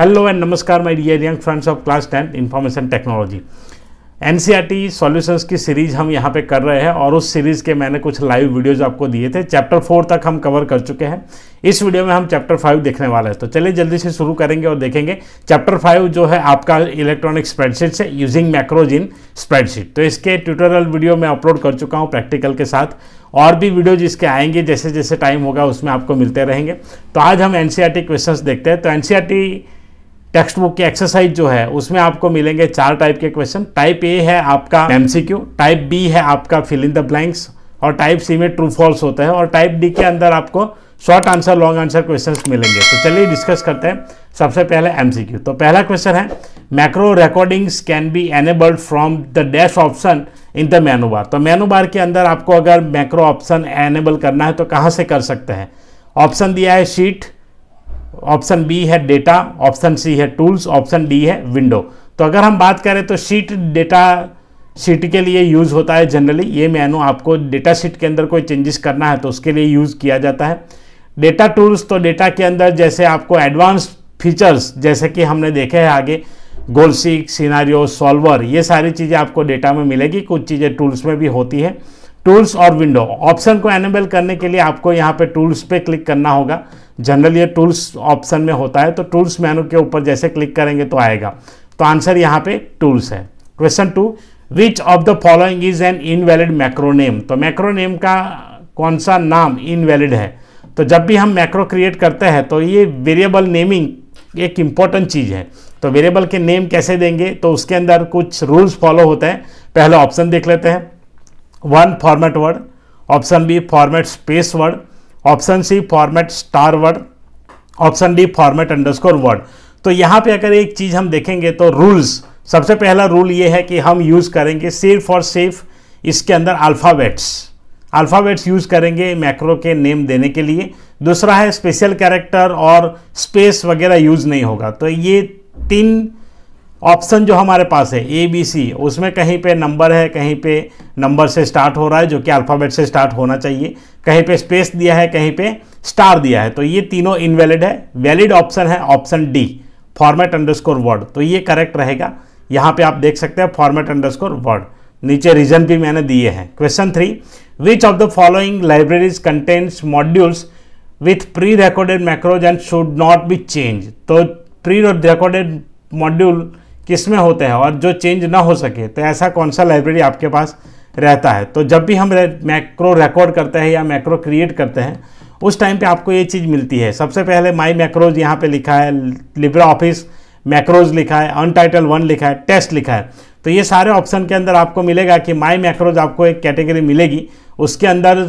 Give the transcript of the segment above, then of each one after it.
hello and नमस्कार my dear young friends of class ten information technology an solutions की series हम यहाँ पे कर रहे हैं और उस सीरीज़ के मैंने कुछ लाइव वीडियोज़ आपको दिए थे चैप्टर फोर तक हम कवर कर चुके हैं इस वीडियो में हम चैप्टर फाइव देखने वाले हैं तो चलिए जल्दी से शुरू करेंगे और देखेंगे चैप्टर फाइव जो है आपका इलेक्ट्रॉनिक स्प्रेडशीट से यूजिंग मैक्रोज इन स्प्रेडशीट तो इसके ट्यूटोरियल वीडियो मैं अपलोड कर चुका हूँ प्रैक्टिकल के साथ और भी वीडियो जिसके आएंगे जैसे जैसे टाइम होगा उसमें आपको मिलते रहेंगे तो आज हम एन क्वेश्चंस e देखते हैं तो एन टेक्स्ट बुक की एक्सरसाइज जो है उसमें आपको मिलेंगे चार टाइप के क्वेश्चन टाइप ए है आपका एमसीक्यू टाइप बी है आपका फिल इन द ब्लैंक्स और टाइप सी में ट्रू फॉल्स होता है और टाइप डी के अंदर आपको short answer long answer question मिलेंगे तो चलिए डिस्कस करते हैं सबसे पहले एमसीक्यू तो पहला क्वेश्चन है macro recordings can be enabled from the dash option in the menu bar तो मेनू बार के अंदर आपको अगर मैक्रो ऑप्शन एनेबल करना है तो कहाँ से कर सकते हैं ऑप्शन दिया है शीट ऑप्शन बी है डेटा ऑप्शन सी है टूल्स ऑप्शन डी है विंडो तो अगर हम बात करें तो शीट डेटा शीट के लिए यूज़ होता है जनरली ये मैनू आपको डेटा शीट के अंदर कोई चेंजेस करना है तो उसके लिए यूज़ किया जाता है डेटा टूल्स तो डेटा के अंदर जैसे आपको एडवांस फीचर्स जैसे कि हमने देखे हैं आगे गोल सीनारियो सॉल्वर ये सारी चीज़ें आपको डेटा में मिलेगी कुछ चीज़ें टूल्स में भी होती है टूल्स और विंडो ऑप्शन को एनेबल करने के लिए आपको यहाँ पे टूल्स पे क्लिक करना होगा जनरल ये टूल्स ऑप्शन में होता है तो टूल्स मेनू के ऊपर जैसे क्लिक करेंगे तो आएगा तो आंसर यहाँ पे टूल्स है question two which of the following is an invalid macro name तो मैक्रोनेम का कौन सा नाम इनवैलिड है तो जब भी हम मैक्रो क्रिएट करते हैं तो ये वेरिएबल नेमिंग एक इम्पॉर्टेंट चीज़ है तो वेरिएबल के नेम कैसे देंगे तो उसके अंदर कुछ रूल्स फॉलो होते हैं पहले ऑप्शन देख लेते हैं one format word option B format space word option C format star word option D format underscore word तो यहाँ पे अगर एक चीज़ हम देखेंगे तो रूल्स सबसे पहला रूल ये है कि हम यूज़ करेंगे सिर्फ और सिर्फ इसके अंदर अल्फ़ाबेट्स अल्फ़ाबेट्स यूज़ करेंगे मैक्रो के नेम देने के लिए दूसरा है स्पेशल कैरेक्टर और स्पेस वगैरह यूज़ नहीं होगा तो ये तीन ऑप्शन जो हमारे पास है ए बी सी उसमें कहीं पे नंबर है कहीं पे नंबर से स्टार्ट हो रहा है जो कि अल्फ़ाबेट से स्टार्ट होना चाहिए कहीं पे स्पेस दिया है कहीं पे स्टार दिया है तो ये तीनों इनवैलिड है वैलिड ऑप्शन है option D format underscore word तो ये करेक्ट रहेगा यहाँ पे आप देख सकते हैं फॉर्मेट अंडरस्कोर वर्ड नीचे रीजन भी मैंने दिए हैं question three which of the following libraries contents modules with pre recorded macros and should not be change तो प्री रिकॉर्डेड मॉड्यूल किस में होते हैं और जो चेंज ना हो सके तो ऐसा कौन सा लाइब्रेरी आपके पास रहता है तो जब भी हम मैक्रो रिकॉर्ड करते हैं या मैक्रो क्रिएट करते हैं उस टाइम पे आपको ये चीज़ मिलती है सबसे पहले माई मैक्रोज यहाँ पे लिखा है लिब्रा ऑफिस मैक्रोज लिखा है अनटाइटल वन लिखा है टेस्ट लिखा है तो ये सारे ऑप्शन के अंदर आपको मिलेगा कि माई मैक्रोज आपको एक कैटेगरी मिलेगी उसके अंदर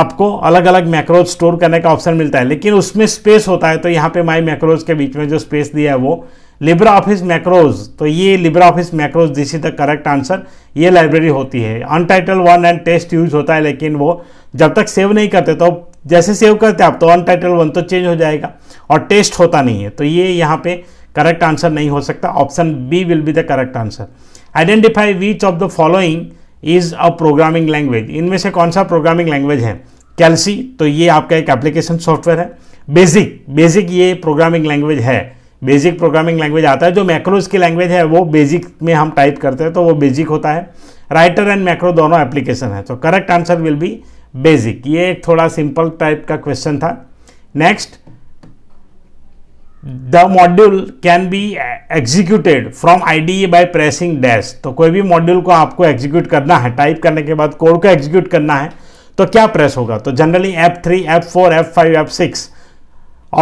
आपको अलग अलग मैक्रोज स्टोर करने का ऑप्शन मिलता है लेकिन उसमें स्पेस होता है तो यहाँ पे माई मैक्रोज के बीच में जो स्पेस दिया है वो लिब्रा ऑफिस मैक्रोज तो ये LibreOffice macros this is the correct answer ये लाइब्रेरी होती है untitled one and test use होता है लेकिन वो जब तक सेव नहीं करते तो जैसे सेव करते आप तो अनटाइटल वन तो चेंज हो जाएगा और टेस्ट होता नहीं है तो ये यहाँ पे करेक्ट आंसर नहीं हो सकता option B will be the correct answer identify which of the following is a programming language इनमें से कौन सा प्रोग्रामिंग लैंग्वेज है कैलसी तो ये आपका एक एप्लीकेशन सॉफ्टवेयर है बेसिक बेसिक ये प्रोग्रामिंग लैंग्वेज है बेसिक प्रोग्रामिंग लैंग्वेज आता है जो मैक्रोज की लैंग्वेज है वो बेसिक में हम टाइप करते हैं तो वो बेसिक होता है राइटर एंड मैक्रो दोनों एप्लीकेशन है तो correct answer will be basic ये एक थोड़ा सिंपल टाइप का क्वेश्चन था next the module can be executed from IDE by pressing dash तो कोई भी मॉड्यूल को आपको एग्जीक्यूट करना है टाइप करने के बाद कोड को एग्जीक्यूट करना है तो क्या प्रेस होगा तो generally F three F four F five F six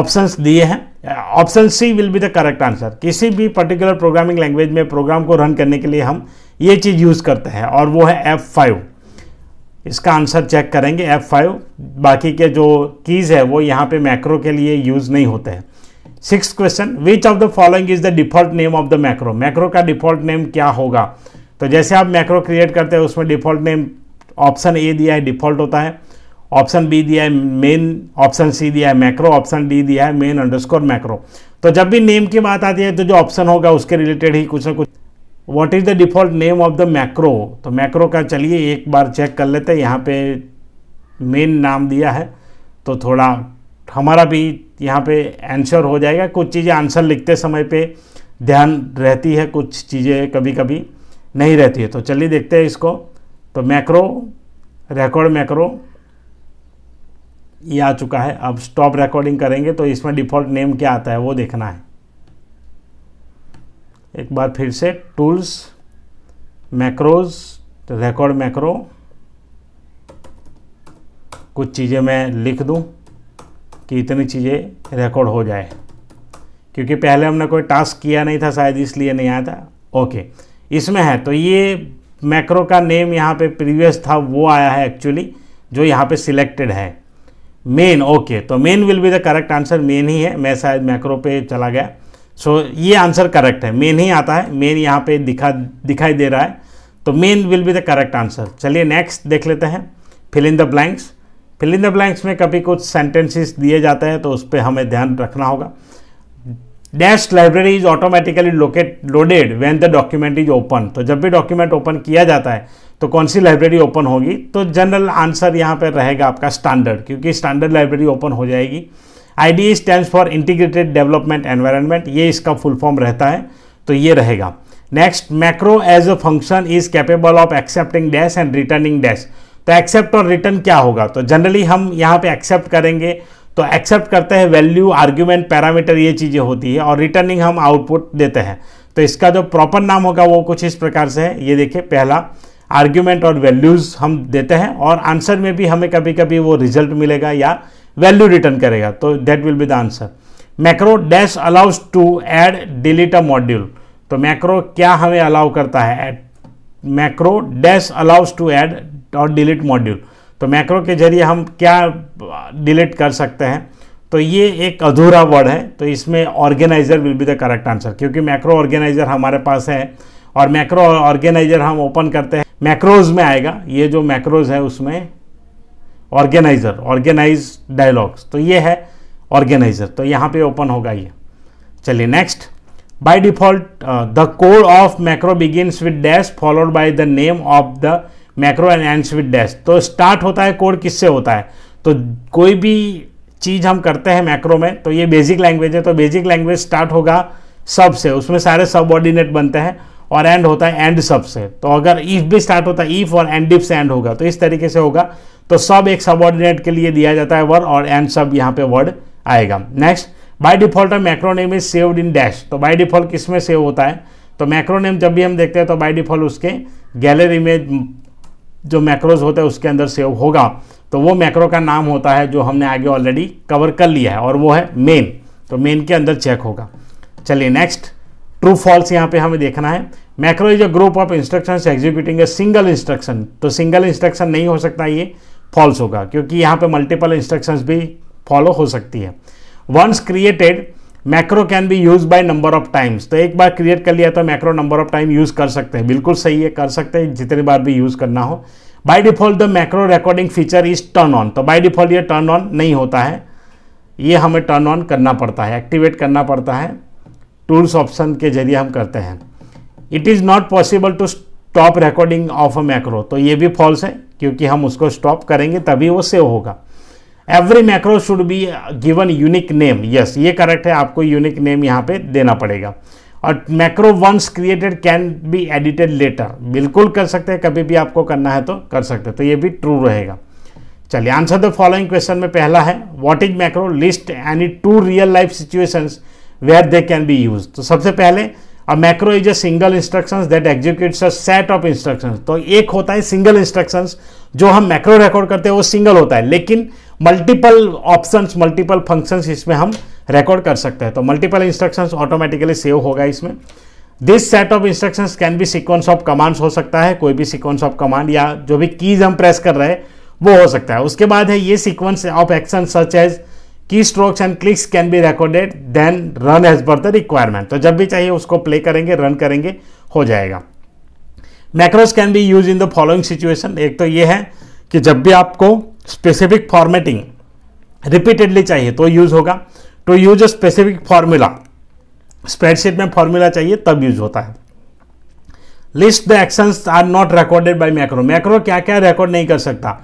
option दिए हैं option C will be the correct answer किसी भी पर्टिकुलर प्रोग्रामिंग लैंग्वेज में प्रोग्राम को रन करने के लिए हम ये चीज़ यूज़ करते हैं और वो है एफ़ फाइव इसका आंसर चेक करेंगे एफ़ फाइव बाकी के जो कीज़ है वो यहाँ पे मैक्रो के लिए यूज़ नहीं होते हैं six question which of the following is the default name of the macro macro का डिफ़ॉल्ट नेम क्या होगा तो जैसे आप मैक्रो क्रिएट करते हैं उसमें डिफ़ॉल्ट नेम ऑप्शन ए दिया है डिफ़ॉल्ट होता है ऑप्शन बी दिया है मेन ऑप्शन सी दिया है मैक्रो ऑप्शन डी दिया है मेन अंडरस्कोर मैक्रो तो जब भी नेम की बात आती है तो जो ऑप्शन होगा उसके रिलेटेड ही कुछ ना कुछ what is the default name of the macro तो मैक्रो का चलिए एक बार चेक कर लेते हैं यहाँ पे मेन नाम दिया है तो थोड़ा हमारा भी यहाँ पे आंसर हो जाएगा कुछ चीज़ें आंसर लिखते समय पे ध्यान रहती है कुछ चीज़ें कभी कभी नहीं रहती है तो चलिए देखते हैं इसको तो मैक्रो रिकॉर्ड मैक्रो ये आ चुका है अब स्टॉप रिकॉर्डिंग करेंगे तो इसमें डिफ़ॉल्ट नेम क्या आता है वो देखना है एक बार फिर से टूल्स मैक्रोज रिकॉर्ड मैक्रो कुछ चीज़ें मैं लिख दूं कि इतनी चीज़ें रिकॉर्ड हो जाए क्योंकि पहले हमने कोई टास्क किया नहीं था शायद इसलिए नहीं आया था ओके इसमें है तो ये मैक्रो का नेम यहाँ पे प्रीवियस था वो आया है एक्चुअली जो यहाँ पे सिलेक्टेड है मेन ओके तो main will be the correct answer main ही है मैं शायद मैक्रो पे चला गया सो so, ये आंसर करेक्ट है मेन ही आता है मेन यहाँ पे दिखा दिखाई दे रहा है तो main will be the correct answer चलिए नेक्स्ट देख लेते हैं fill in the blanks fill in the blanks में कभी कुछ सेंटेंसेस दिए जाते हैं तो उस पर हमें ध्यान रखना होगा dash library is automatically locate loaded when the document is open तो जब भी डॉक्यूमेंट ओपन किया जाता है तो कौन सी लाइब्रेरी ओपन होगी तो जनरल आंसर यहाँ पर रहेगा आपका स्टैंडर्ड क्योंकि स्टैंडर्ड लाइब्रेरी ओपन हो जाएगी I D stand for integrated development environment ये इसका फुल फॉर्म रहता है तो ये रहेगा next macro as a function is capable of accepting dash and returning dash तो एक्सेप्ट और रिटर्न क्या होगा तो जनरली हम यहाँ पे एक्सेप्ट करेंगे तो एक्सेप्ट करते हैं वैल्यू आर्ग्यूमेंट पैरामीटर ये चीज़ें होती है और रिटर्निंग हम आउटपुट देते हैं तो इसका जो प्रॉपर नाम होगा वो कुछ इस प्रकार से है ये देखिए पहला आर्ग्यूमेंट और वैल्यूज़ हम देते हैं और आंसर में भी हमें कभी कभी वो रिजल्ट मिलेगा या वैल्यू रिटर्न करेगा तो that will be the answer macro dash allows to add delete a module तो मैक्रो क्या हमें अलाउ करता है macro dash allows to add और डिलीट मॉड्यूल तो मैक्रो के जरिए हम क्या डिलीट कर सकते हैं तो ये एक अधूरा वर्ड है तो इसमें organiser will be the correct answer क्योंकि मैक्रो ऑर्गेनाइजर हमारे पास है और मैक्रो ऑर्गेनाइजर हम ओपन करते हैं मैक्रोज में आएगा ये जो मैक्रोज है उसमें ऑर्गेनाइजर ऑर्गेनाइज डायलॉग्स तो ये है ऑर्गेनाइजर तो यहाँ पे ओपन होगा ये चलिए next by default the code of macro begins with dash followed by the name of the macro and and with dash तो स्टार्ट होता है कोड किससे होता है तो कोई भी चीज़ हम करते हैं मैक्रो में तो ये बेसिक लैंग्वेज है तो बेसिक लैंग्वेज स्टार्ट होगा सब से उसमें सारे सब ऑर्डिनेट बनते हैं और एंड होता है एंड सब से तो अगर इफ भी स्टार्ट होता है इफ और एंड इफ से एंड होगा तो इस तरीके से होगा तो सब एक सबॉर्डिनेट के लिए दिया जाता है वर्ड और एंड सब यहाँ पे वर्ड आएगा next by default macro name is saved in dash तो बाय डिफॉल्ट किस में सेव होता है तो मैक्रोनेम जब भी हम देखते हैं तो बाय डिफॉल्ट उसके गैलरी में जो मैक्रोज होता है उसके अंदर सेव होगा तो वो मैक्रो का नाम होता है जो हमने आगे ऑलरेडी कवर कर लिया है और वो है मेन तो मेन के अंदर चेक होगा चलिए नेक्स्ट ट्रू फॉल्स यहाँ पे हमें देखना है macro is a group of instruction executing a single instruction तो सिंगल इंस्ट्रक्शन नहीं हो सकता ये फॉल्स होगा क्योंकि यहाँ पे मल्टीपल इंस्ट्रक्शंस भी फॉलो हो सकती है once created macro can be use by number of times तो एक बार क्रिएट कर लिया तो macro number of time use कर सकते हैं बिल्कुल सही है कर सकते हैं जितनी बार भी यूज़ करना हो by default the macro recording feature is turn on तो बाय डिफॉल्ट ये टर्न ऑन नहीं होता है ये हमें टर्न ऑन करना पड़ता है एक्टिवेट करना पड़ता है टूल्स ऑप्शन के जरिए हम करते हैं it is not possible to stop recording of a macro तो ये भी फॉल्स है क्योंकि हम उसको स्टॉप करेंगे तभी वो सेव होगा every macro should be given unique name yes ये करेक्ट है आपको यूनिक नेम यहाँ पे देना पड़ेगा और macro once created can be edited later बिल्कुल कर सकते हैं कभी भी आपको करना है तो कर सकते हैं तो ये भी ट्रू रहेगा चलिए आंसर द फॉलोइंग क्वेश्चन में पहला है what is macro list any two real life situations where they can be use तो सबसे पहले a macro is a single instructions that executes a set of instructions तो एक होता है सिंगल इंस्ट्रक्शंस जो हम मैक्रो रिकॉर्ड करते हैं वो सिंगल होता है लेकिन मल्टीपल ऑप्शंस मल्टीपल फंक्शंस इसमें हम रिकॉर्ड कर सकते हैं तो मल्टीपल इंस्ट्रक्शंस ऑटोमेटिकली सेव होगा इसमें this set of instructions can be sequence of commands हो सकता है कोई भी सीक्वेंस ऑफ कमांड या जो भी कीज हम प्रेस कर रहे हैं वो हो सकता है उसके बाद है ये sequence of action such as keystrokes and clicks can be recorded then run as per the requirement तो जब भी चाहिए उसको प्ले करेंगे रन करेंगे हो जाएगा macros can be use in the following situation एक तो ये है कि जब भी आपको स्पेसिफिक फॉर्मेटिंग रिपीटेडली चाहिए तो यूज होगा to use a specific formula spreadsheet में फॉर्मूला चाहिए तब यूज होता है list the actions are not recorded by macro macro क्या क्या रिकॉर्ड नहीं कर सकता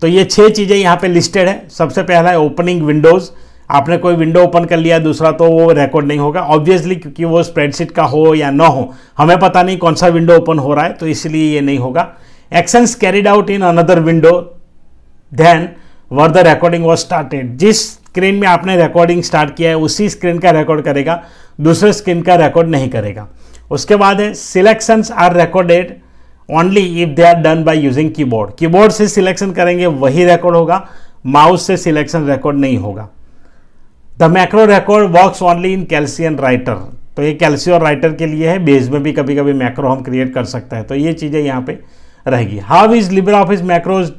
तो ये छह चीज़ें यहाँ पे लिस्टेड है सबसे पहला है ओपनिंग विंडोज़ आपने कोई विंडो ओपन कर लिया दूसरा तो वो रिकॉर्ड नहीं होगा ऑब्वियसली क्योंकि वो स्प्रेडशीट का हो या ना हो हमें पता नहीं कौन सा विंडो ओपन हो रहा है तो इसलिए ये नहीं होगा actions carried out in another window then where the recording was started जिस स्क्रीन में आपने रिकॉर्डिंग स्टार्ट किया है उसी स्क्रीन का रिकॉर्ड करेगा दूसरे स्क्रीन का रिकॉर्ड नहीं करेगा उसके बाद है selections are recorded only if they are done by using keyboard keyboard से सिलेक्शन करेंगे वही रिकॉर्ड होगा माउस से सिलेक्शन रिकॉर्ड नहीं होगा the macro record works only in कैल्शियन राइटर तो ये कैल्शियम राइटर के लिए है बेस में भी कभी कभी मैक्रो हम क्रिएट कर सकते हैं तो ये चीज़ें यहाँ पे रहेगी how is LibreOffice macros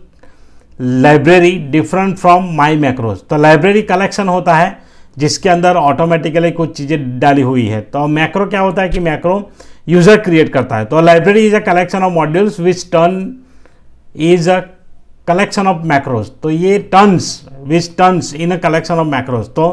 library different from my macros तो लाइब्रेरी कलेक्शन होता है जिसके अंदर ऑटोमेटिकली कुछ चीज़ें डाली हुई है तो मैक्रो क्या होता है कि मैक्रो यूजर क्रिएट करता है तो library is a collection of modules which turn is a collection of macros तो ये turns which turns in a collection of macros तो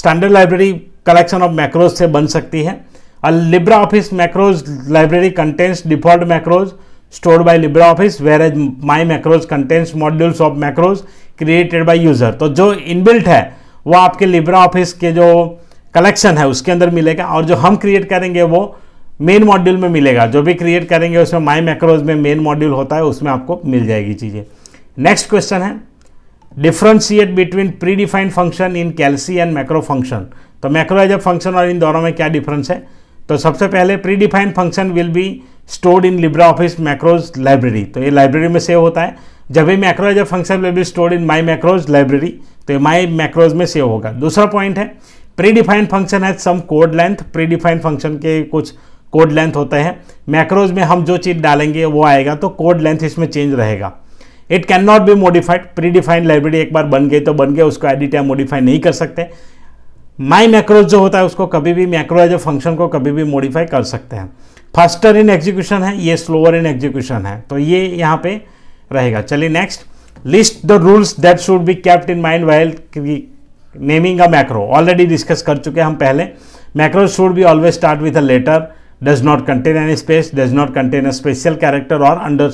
standard library collection of macros से बन सकती है a LibreOffice macros library contents default macros stored LibreOffice whereas my macros contents modules of macros created by user तो जो inbuilt है वो आपके लिब्रा ऑफिस के जो कलेक्शन है उसके अंदर मिलेगा और जो हम क्रिएट करेंगे वो मेन मॉड्यूल में मिलेगा जो भी क्रिएट करेंगे उसमें माई मैक्रोज में मेन मॉड्यूल होता है उसमें आपको मिल जाएगी चीज़ें नेक्स्ट क्वेश्चन है differentiate between predefined function in Calc and macro function तो मैक्रो एज फंक्शन और इन दोनों में क्या डिफरेंस है तो सबसे पहले predefined function will be stored in LibreOffice macros library तो ये लाइब्रेरी में सेव होता है जब भी macro as function will be stored in my macros library तो ये माई मैक्रोज में सेव होगा दूसरा पॉइंट है predefined function has some code length predefined function के कुछ कोड लेंथ होते हैं मैक्रोज में हम जो चीज़ डालेंगे वो आएगा तो कोड लेंथ इसमें चेंज रहेगा it can not be modified predefined library एक बार बन गई तो बन गए उसको एडिट या मॉडिफाई नहीं कर सकते माई मैक्रोज जो होता है उसको कभी भी मैक्रो एज फंक्शन को कभी भी मॉडिफाई कर सकते हैं फास्टर इन एग्जीक्यूशन है ये स्लोअर इन एग्जीक्यूशन है तो ये यहाँ पे रहेगा चलिए next list the rules that should be kept in mind while naming a macro already discuss कर चुके हैं हम पहले macro should be always start with a letter does not contain any space does not contain a special character or under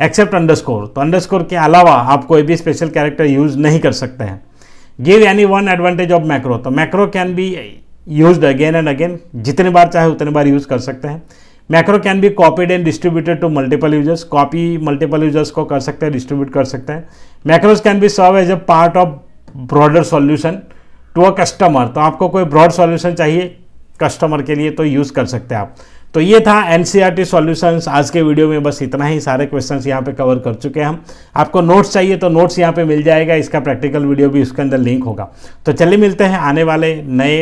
except underscore तो underscore के अलावा आप कोई भी स्पेशल कैरेक्टर यूज नहीं कर सकते हैं give any one advantage of macro तो macro can be use again and again जितने बार चाहे उतने बार यूज कर सकते हैं macro can be copied and distributed to multiple users copy multiple users को कर सकते हैं डिस्ट्रीब्यूट कर सकते हैं macros can be serve as a part of broader solution to a customer तो आपको कोई ब्रॉड सॉल्यूशन चाहिए कस्टमर के लिए तो यूज़ कर सकते हैं आप तो ये था एन सी e आज के वीडियो में बस इतना ही सारे क्वेश्चंस यहाँ पे कवर कर चुके हैं हम आपको नोट्स चाहिए तो नोट्स यहाँ पे मिल जाएगा इसका प्रैक्टिकल वीडियो भी उसके अंदर लिंक होगा तो चलिए मिलते हैं आने वाले नए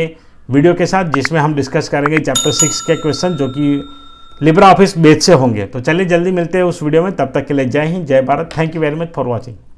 वीडियो के साथ जिसमें हम डिस्कस करेंगे चैप्टर सिक्स के क्वेश्चन जो कि लिब्रा ऑफिस बेच से होंगे तो चलिए जल्दी मिलते हैं उस वीडियो में तब तक के लिए Jai Hind Jai Bharat thank you very much for watching